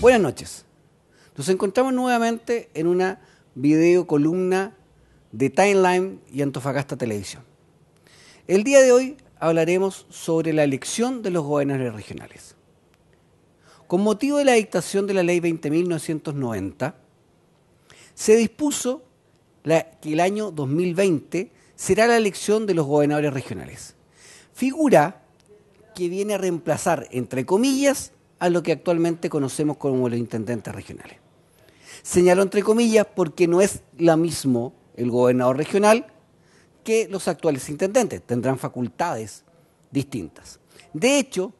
Buenas noches. Nos encontramos nuevamente en una videocolumna de Timeline y Antofagasta Televisión. El día de hoy hablaremos sobre la elección de los gobernadores regionales. Con motivo de la dictación de la Ley 20.990, se dispuso que el año 2020 será la elección de los gobernadores regionales. Figura que viene a reemplazar, entre comillas, a lo que actualmente conocemos como los intendentes regionales. Señalo entre comillas porque no es la mismo el gobernador regional que los actuales intendentes, tendrán facultades distintas. De hecho,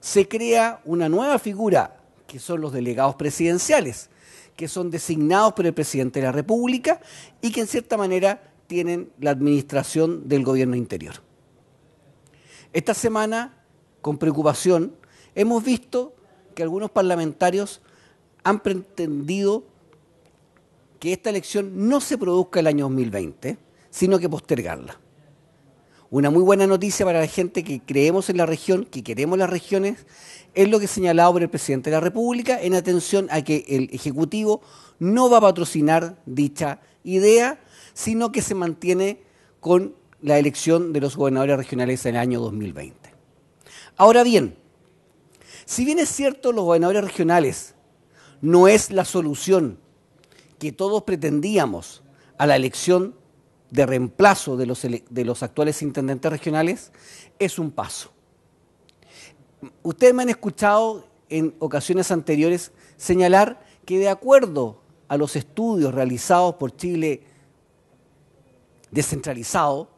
se crea una nueva figura que son los delegados presidenciales, que son designados por el presidente de la República y que en cierta manera tienen la administración del gobierno interior. Esta semana, con preocupación, Hemos visto que algunos parlamentarios han pretendido que esta elección no se produzca el año 2020, sino que postergarla. Una muy buena noticia para la gente que creemos en la región, que queremos las regiones, es lo que señalaba por el presidente de la República en atención a que el Ejecutivo no va a patrocinar dicha idea, sino que se mantiene con la elección de los gobernadores regionales en el año 2020. Ahora bien, si bien es cierto, los gobernadores regionales no es la solución que todos pretendíamos a la elección de reemplazo de los, de los actuales intendentes regionales, es un paso. Ustedes me han escuchado en ocasiones anteriores señalar que de acuerdo a los estudios realizados por Chile descentralizado,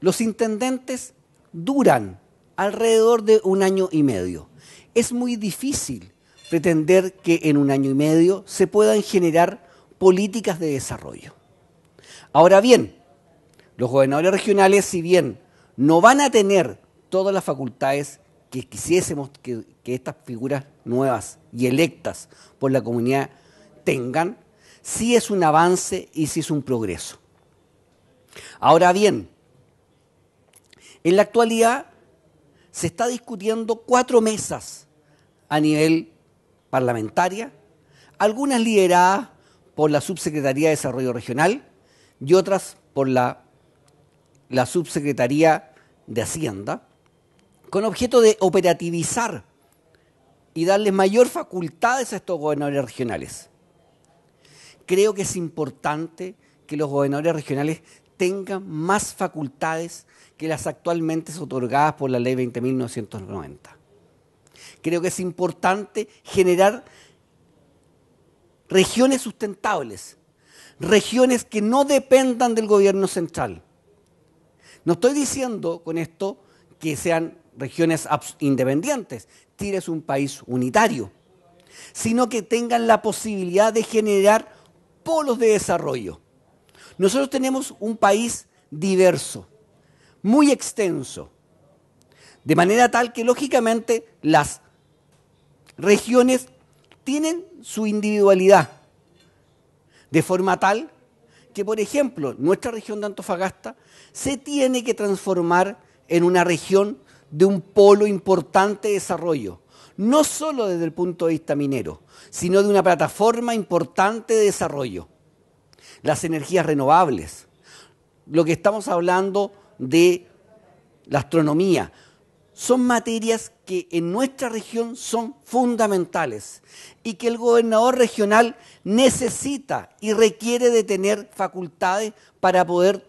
los intendentes duran alrededor de un año y medio es muy difícil pretender que en un año y medio se puedan generar políticas de desarrollo. Ahora bien, los gobernadores regionales, si bien no van a tener todas las facultades que quisiésemos que, estas figuras nuevas y electas por la comunidad tengan, sí es un avance y sí es un progreso. Ahora bien, en la actualidad se está discutiendo cuatro mesas a nivel parlamentaria, algunas lideradas por la Subsecretaría de Desarrollo Regional y otras por la, la Subsecretaría de Hacienda, con objeto de operativizar y darles mayor facultades a estos gobernadores regionales. Creo que es importante que los gobernadores regionales tengan más facultades que las actualmente otorgadas por la ley 20.990. Creo que es importante generar regiones sustentables, regiones que no dependan del gobierno central. No estoy diciendo con esto que sean regiones independientes, tires un país unitario, sino que tengan la posibilidad de generar polos de desarrollo nosotros tenemos un país diverso, muy extenso, de manera tal que lógicamente las regiones tienen su individualidad, de forma tal que, por ejemplo, nuestra región de Antofagasta se tiene que transformar en una región de un polo importante de desarrollo, no solo desde el punto de vista minero, sino de una plataforma importante de desarrollo las energías renovables, lo que estamos hablando de la astronomía. Son materias que en nuestra región son fundamentales y que el gobernador regional necesita y requiere de tener facultades para poder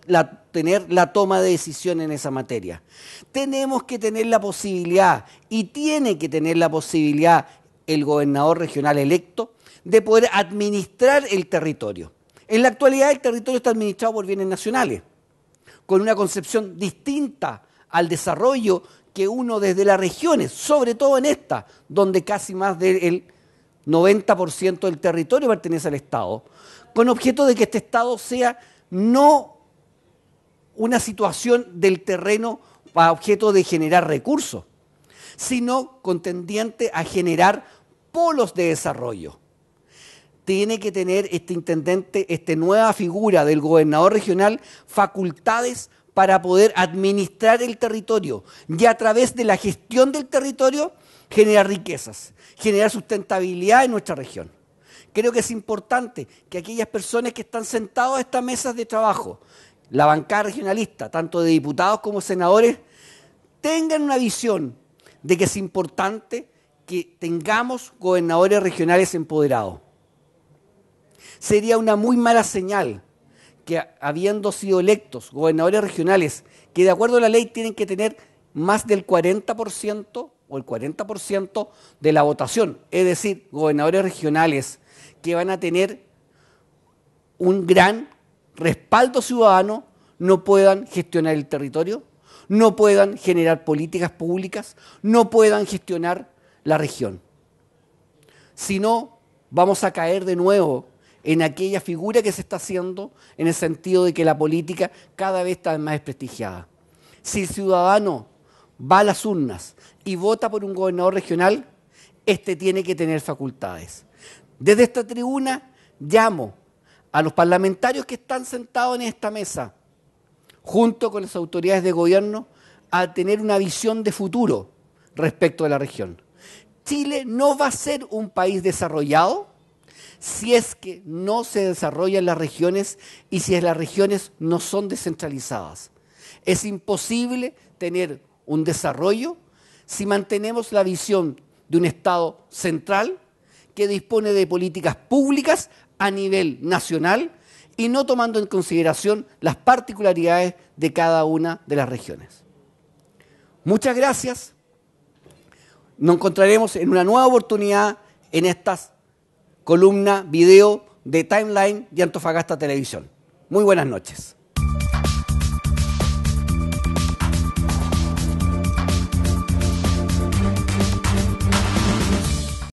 tener la toma de decisión en esa materia. Tenemos que tener la posibilidad y tiene que tener la posibilidad el gobernador regional electo de poder administrar el territorio. En la actualidad el territorio está administrado por bienes nacionales, con una concepción distinta al desarrollo que uno desde las regiones, sobre todo en esta, donde casi más del 90% del territorio pertenece al Estado, con objeto de que este Estado sea no una situación del terreno para objeto de generar recursos, sino contendiente a generar polos de desarrollo tiene que tener este intendente, esta nueva figura del gobernador regional, facultades para poder administrar el territorio y a través de la gestión del territorio generar riquezas, generar sustentabilidad en nuestra región. Creo que es importante que aquellas personas que están sentadas a estas mesas de trabajo, la bancada regionalista, tanto de diputados como senadores, tengan una visión de que es importante que tengamos gobernadores regionales empoderados. Sería una muy mala señal que habiendo sido electos gobernadores regionales, que de acuerdo a la ley tienen que tener más del 40% o el 40% de la votación, es decir, gobernadores regionales que van a tener un gran respaldo ciudadano, no puedan gestionar el territorio, no puedan generar políticas públicas, no puedan gestionar la región. Si no, vamos a caer de nuevo en aquella figura que se está haciendo, en el sentido de que la política cada vez está más desprestigiada. Si el ciudadano va a las urnas y vota por un gobernador regional, este tiene que tener facultades. Desde esta tribuna llamo a los parlamentarios que están sentados en esta mesa, junto con las autoridades de gobierno, a tener una visión de futuro respecto de la región. Chile no va a ser un país desarrollado si es que no se desarrollan las regiones y si las regiones no son descentralizadas. Es imposible tener un desarrollo si mantenemos la visión de un Estado central que dispone de políticas públicas a nivel nacional y no tomando en consideración las particularidades de cada una de las regiones. Muchas gracias. Nos encontraremos en una nueva oportunidad en estas columna, video de Timeline de Antofagasta Televisión. Muy buenas noches.